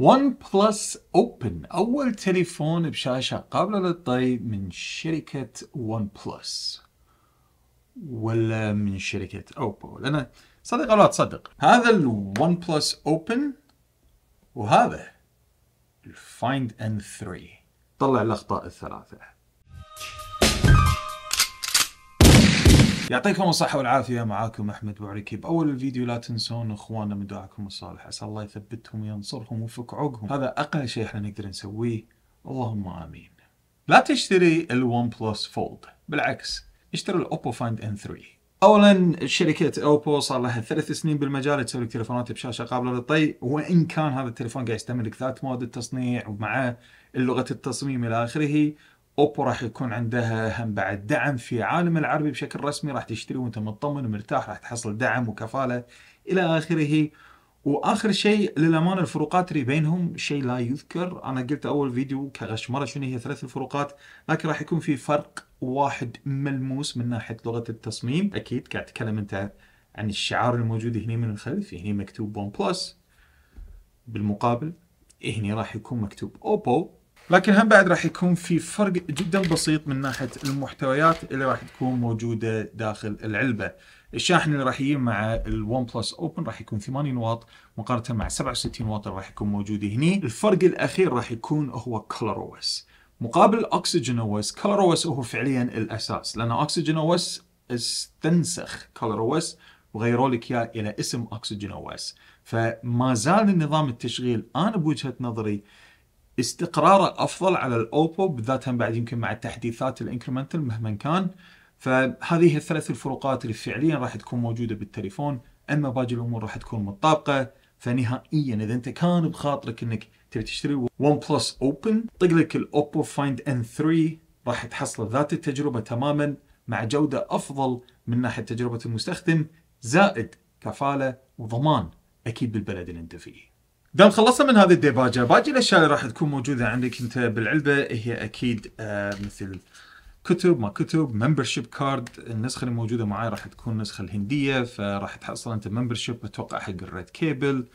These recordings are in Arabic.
ون بلس اوبن اول تليفون بشاشه قابله للطي من شركه ون بلس ولا من شركه اوبو لان صدق او لا تصدق هذا الون بلس اوبن وهذا الفايند ان 3 طلع الاخطاء الثلاثه يعطيكم الصحة والعافية معاكم أحمد بوعريكي بأول الفيديو لا تنسون إخواننا من دعاكم الصالح عسى الله يثبتهم وينصرهم ويفك عقهم هذا أقل شيء احنا نقدر نسويه اللهم آمين لا تشتري الون بلس فولد بالعكس اشتري الاوبو فايند ان 3 اولا شركه اوبو صار لها ثلاث سنين بالمجال تسوي لك تليفونات بشاشه قابله للطي وان كان هذا التليفون قاعد يستملك ذات مواد التصنيع ومع لغه التصميم الى اخره اوبو راح يكون عندها هم بعد دعم في عالم العربي بشكل رسمي راح تشتري وانت مطمن ومرتاح راح تحصل دعم وكفاله الى اخره واخر شيء للامانه الفروقات اللي بينهم شيء لا يذكر انا قلت اول فيديو كغشمره شنو هي ثلاث الفروقات لكن راح يكون في فرق واحد ملموس من ناحيه لغه التصميم اكيد قاعد تتكلم انت عن الشعار الموجود هنا من الخلف هنا مكتوب ون بلس بالمقابل هنا راح يكون مكتوب اوبو لكن هم بعد راح يكون في فرق جدا بسيط من ناحيه المحتويات اللي راح تكون موجوده داخل العلبه. الشاحن اللي راح يجي مع الون بلس اوبن راح يكون 80 واط مقارنه مع 67 واط اللي راح يكون موجود هني، الفرق الاخير راح يكون هو كلر او اس. مقابل اوكسجين او اس، كلر او اس هو فعليا الاساس لان اوكسجين او اس استنسخ كلر او اس وغيروا لك اياه الى اسم اوكسجين او اس، فما زال النظام التشغيل انا بوجهه نظري استقراره افضل على الاوبو بالذات هم بعد يمكن مع التحديثات الانكرمنتال مهما كان فهذه هي الثلاث الفروقات اللي فعليا راح تكون موجوده بالتليفون اما باقي الامور راح تكون متطابقه فنهائيا اذا انت كان بخاطرك انك تبي تشتري ون بلس اوبن طق لك الاوبو فايند ان 3 راح تحصل ذات التجربه تماما مع جوده افضل من ناحيه تجربه المستخدم زائد كفاله وضمان اكيد بالبلد اللي انت فيه. دام خلصنا من هذه الديباجه باقي الاشياء اللي راح تكون موجوده عندك انت بالعلبه هي اكيد آه، مثل كتب ما كتب ممبرشيب كارد النسخه اللي موجوده معي راح تكون النسخه الهنديه فراح تحصل انت ممبرشيب اتوقع حق الريد آه، كيبل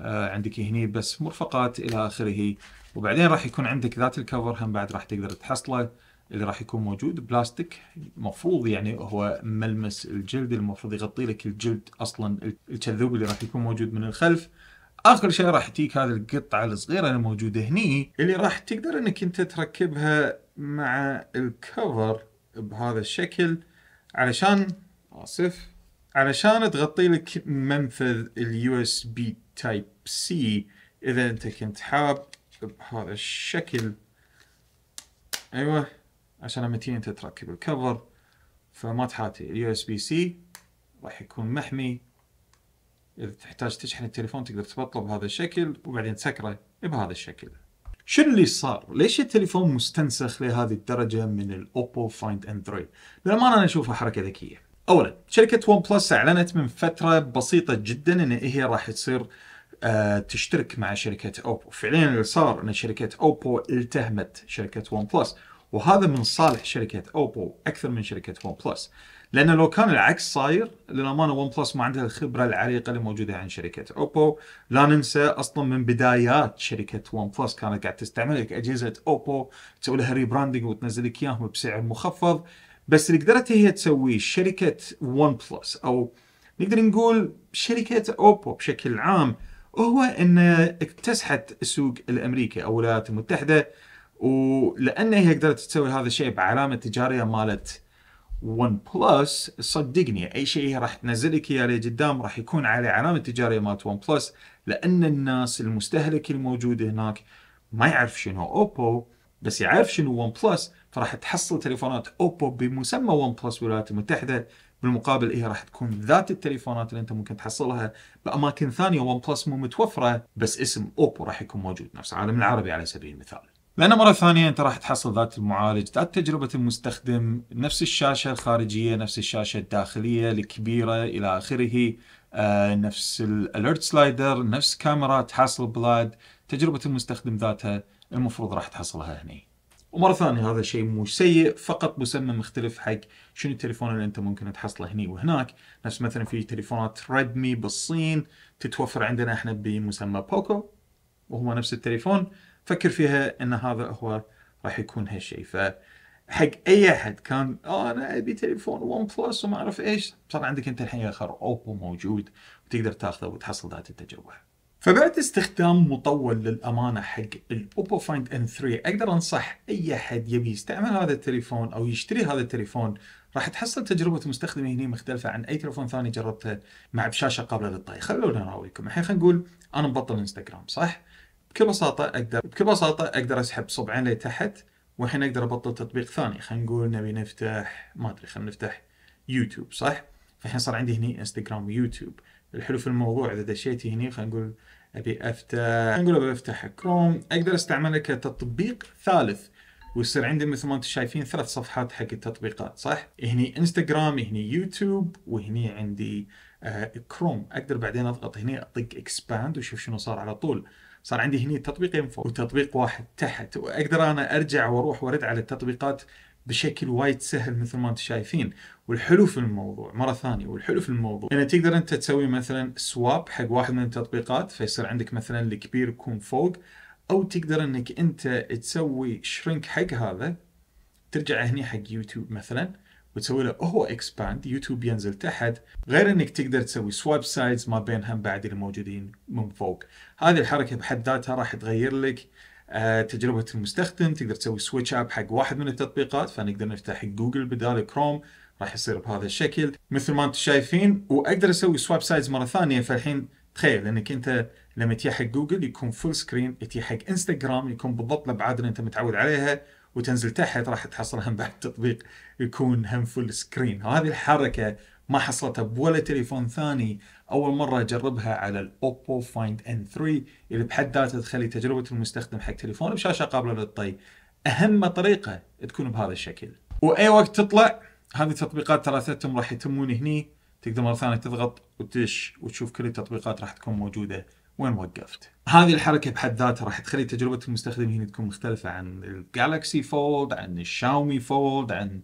عندك هني بس مرفقات الى اخره وبعدين راح يكون عندك ذات الكفر هم بعد راح تقدر تحصله اللي راح يكون موجود بلاستيك المفروض يعني هو ملمس الجلد المفروض يغطي لك الجلد اصلا الكذوب اللي راح يكون موجود من الخلف اخر شيء راح تجيك هذه القطعه الصغيره الموجوده هني اللي راح تقدر انك انت تركبها مع الكفر بهذا الشكل علشان اسف علشان تغطي لك منفذ اليو اس بي تايب سي اذا انت كنت حاب بهذا الشكل ايوه عشان لما تجي انت تركب الكفر فما تحاتي اليو اس بي سي راح يكون محمي اذا تحتاج تشحن التليفون تقدر تبطله بهذا الشكل وبعدين تسكره بهذا الشكل شنو اللي صار؟ ليش التليفون مستنسخ لهذه الدرجه من الاوبو فايند اندرويد؟ للامانه انا اشوفها حركه ذكيه. اولا شركه ون بلس اعلنت من فتره بسيطه جدا ان هي راح تصير آه تشترك مع شركه اوبو، فعليا اللي صار ان شركه اوبو التهمت شركه ون بلس وهذا من صالح شركه اوبو اكثر من شركه ون بلس لانه لو كان العكس صاير للامانه ون بلس ما عندها الخبره العريقه اللي موجوده عند شركه اوبو لا ننسى اصلا من بدايات شركه ون بلس كانت قاعد تستعمل لك اجهزه اوبو تسوي لها ريبراندنج وتنزل لك اياهم بسعر مخفض بس اللي قدرت هي تسويه شركه ون بلس او نقدر نقول شركه اوبو بشكل عام هو ان اكتسحت السوق الامريكي او الولايات المتحده ولان هي قدرت تسوي هذا الشيء بعلامه تجاريه مالت ون بلس صدقني اي شيء راح تنزل لك اياه لقدام راح يكون عليه علامه تجاريه مالت ون بلس لان الناس المستهلك الموجود هناك ما يعرف شنو اوبو بس يعرف شنو ون بلس فراح تحصل تليفونات اوبو بمسمى ون بلس بالولايات المتحده بالمقابل هي إيه راح تكون ذات التليفونات اللي انت ممكن تحصلها باماكن ثانيه ون بلس مو متوفره بس اسم اوبو راح يكون موجود نفس العالم العربي على سبيل المثال. لان مره ثانيه انت راح تحصل ذات المعالج ذات تجربه المستخدم نفس الشاشه الخارجيه نفس الشاشه الداخليه الكبيره الى اخره آه، نفس الاليرت سلايدر نفس كاميرات حاصل بلاد تجربه المستخدم ذاتها المفروض راح تحصلها هني ومره ثانيه هذا الشيء مو سيء فقط مسمى مختلف حق شنو التليفون اللي انت ممكن تحصله هني وهناك نفس مثلا في تليفونات ريدمي بالصين تتوفر عندنا احنا بمسمى بوكو وهو نفس التليفون فكر فيها ان هذا هو راح يكون هالشيء فحق اي احد كان اه انا ابي تليفون ون بلس وما اعرف ايش صار عندك انت الحين اخر اوبو موجود وتقدر تاخذه وتحصل ذات التجربه فبعد استخدام مطول للامانه حق الاوبو فايند ان 3 اقدر انصح اي احد يبي يستعمل هذا التليفون او يشتري هذا التليفون راح تحصل تجربه مستخدمه هنا مختلفه عن اي تليفون ثاني جربته مع بشاشه قابله للطي خلونا نراويكم الحين خلينا نقول انا مبطل انستغرام صح بكل بساطه اقدر بكل بساطه اقدر اسحب صبعين لتحت والحين اقدر ابطل تطبيق ثاني خلينا نقول نبي نفتح ما ادري خلينا نفتح يوتيوب صح؟ فالحين صار عندي هني انستغرام ويوتيوب الحلو في الموضوع اذا دشيت هني خلينا نقول ابي افتح نقول ابي افتح كروم اقدر استعمله كتطبيق ثالث ويصير عندي مثل ما انتم شايفين ثلاث صفحات حق التطبيقات صح؟ هني انستغرام هني يوتيوب وهني عندي آه كروم اقدر بعدين اضغط هني اطق اكسباند وشوف شنو صار على طول صار عندي هني تطبيقين فوق وتطبيق واحد تحت واقدر انا ارجع واروح وارد على التطبيقات بشكل وايد سهل مثل ما انتم شايفين والحلو في الموضوع مره ثانيه والحلو في الموضوع ان تقدر انت تسوي مثلا سواب حق واحد من التطبيقات فيصير عندك مثلا الكبير يكون فوق او تقدر انك انت تسوي شرينك حق هذا ترجع هني حق يوتيوب مثلا وتسوي له هو اكسباند يوتيوب ينزل تحت غير انك تقدر تسوي سواب سايدز ما بينهم بعد اللي موجودين من فوق هذه الحركه بحد ذاتها راح تغير لك آه، تجربة المستخدم تقدر تسوي سويتش اب حق واحد من التطبيقات فنقدر نفتح جوجل بدال كروم راح يصير بهذا الشكل مثل ما انتم شايفين واقدر اسوي سواب سايدز مرة ثانية فالحين تخيل انك انت لما تيجي حق جوجل يكون فول سكرين تيجي حق انستغرام يكون بالضبط الابعاد اللي انت متعود عليها وتنزل تحت راح تحصلها بعد تطبيق يكون هم فل سكرين هذه الحركه ما حصلتها بولا تليفون ثاني اول مره اجربها على الاوبو فايند ان 3 اللي بحد ذاته تخلي تجربه المستخدم حق تليفون بشاشه قابله للطي اهم طريقه تكون بهذا الشكل واي وقت تطلع هذه التطبيقات ثلاثتهم راح يتمون هني تقدر مره ثانيه تضغط وتدش وتشوف كل التطبيقات راح تكون موجوده وين وقفت هذه الحركه بحد ذاتها راح تخلي تجربه المستخدم هنا تكون مختلفه عن الجالكسي فولد عن الشاومي فولد عن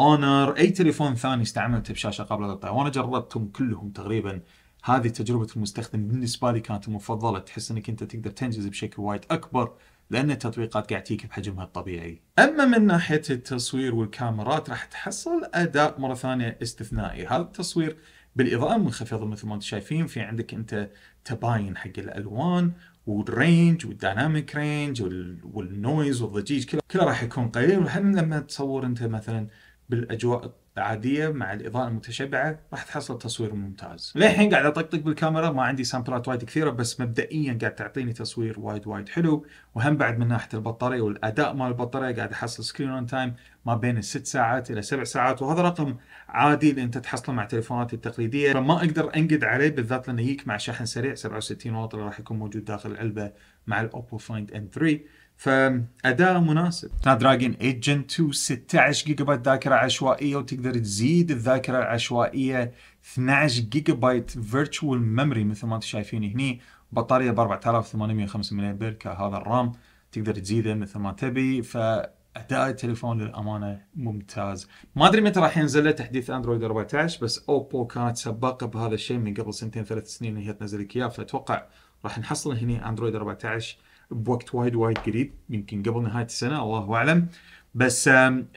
اونر اي تليفون ثاني استعملته بشاشه قابله للطيار وانا جربتهم كلهم تقريبا هذه تجربه المستخدم بالنسبه لي كانت المفضله تحس انك انت تقدر تنجز بشكل وايد اكبر لان التطبيقات قاعد تجيك بحجمها الطبيعي. اما من ناحيه التصوير والكاميرات راح تحصل اداء مره ثانيه استثنائي، هذا التصوير بالاضاءه منخفضه مثل ما انت شايفين في عندك انت تباين حق الالوان والرينج والديناميك رينج والنويز والضجيج كله كله راح يكون قليل لما تصور انت مثلا بالاجواء عاديه مع الاضاءه المتشبعه راح تحصل تصوير ممتاز. للحين قاعد اطقطق بالكاميرا ما عندي سامبلات وايد كثيره بس مبدئيا قاعد تعطيني تصوير وايد وايد حلو وهم بعد من ناحيه البطاريه والاداء مال البطاريه قاعد احصل سكرين اون تايم ما بين الست ساعات الى سبع ساعات وهذا رقم عادي اللي انت تحصله مع تليفوناتي التقليديه فما اقدر انقد عليه بالذات لانه يجيك مع شحن سريع 67 واط اللي راح يكون موجود داخل العلبه مع الاوبو فايند ان 3 فاداء مناسب دراجون 8 جن 2 16 جيجا بايت ذاكره عشوائيه وتقدر تزيد الذاكره العشوائيه 12 جيجا بايت فيرتشوال ميموري مثل ما انتم شايفين هني بطاريه ب 4805 ملي امبير كهذا الرام تقدر تزيده مثل ما تبي ف اداء التليفون للامانه ممتاز ما ادري متى راح ينزل له تحديث اندرويد 14 بس اوبو كانت سباقه بهذا الشيء من قبل سنتين ثلاث سنين هي تنزل لك اياه فاتوقع راح نحصل هني اندرويد 14 بوقت وايد وايد قريب يمكن قبل نهايه السنه الله اعلم بس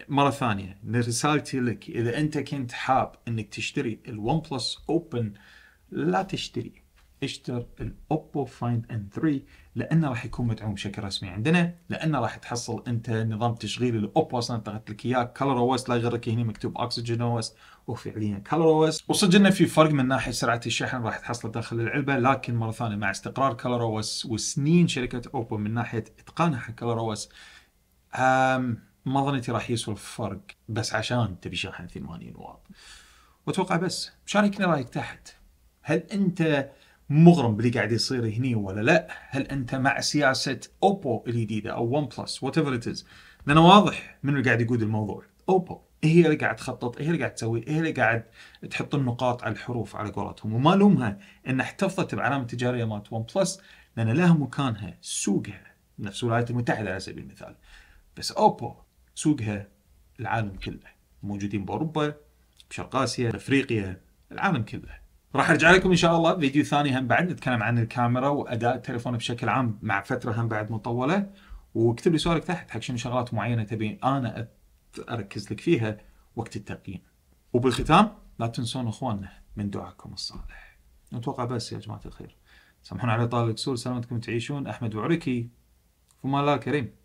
مره ثانيه رسالتي لك اذا انت كنت حاب انك تشتري الون بلس اوبن لا تشتريه اشتر الاوبو فايند ان 3 لانه راح يكون مدعوم بشكل رسمي عندنا لانه راح تحصل انت نظام تشغيل الاوبو اصلا طلعت لك اياه كلر او اس لا يغرك هنا مكتوب اوكسجين او اس وفعليا كلر او اس وصدق انه في فرق من ناحيه سرعه الشحن راح تحصله داخل العلبه لكن مره ثانيه مع استقرار كلر او اس وسنين شركه اوبو من ناحيه اتقانها حق كلر او اس ما ظنيتي راح يسوى الفرق بس عشان تبي شاحن 80 واط واتوقع بس شاركنا رايك تحت هل انت مغرم باللي قاعد يصير هني ولا لا هل انت مع سياسه اوبو الجديده او ون بلس وات ايفر ات لانه واضح من اللي قاعد يقود الموضوع اوبو إيه هي اللي قاعد تخطط إيه هي اللي قاعد تسوي إيه هي اللي قاعد تحط النقاط على الحروف على قولتهم وما لومها ان احتفظت بعلامه تجاريه مالت ون بلس لان لها مكانها سوقها نفس الولايات المتحده على سبيل المثال بس اوبو سوقها العالم كله موجودين باوروبا بشرق اسيا افريقيا العالم كله راح ارجع لكم ان شاء الله فيديو ثاني هم بعد نتكلم عن الكاميرا واداء التليفون بشكل عام مع فتره هم بعد مطوله واكتب لي سؤالك تحت حق شنو شغلات معينه تبين انا اركز لك فيها وقت التقييم. وبالختام لا تنسون اخواننا من دعاكم الصالح. نتوقع بس يا جماعه الخير. سامحونا على طال الكسور سلامتكم تعيشون احمد وعركي في الله كريم.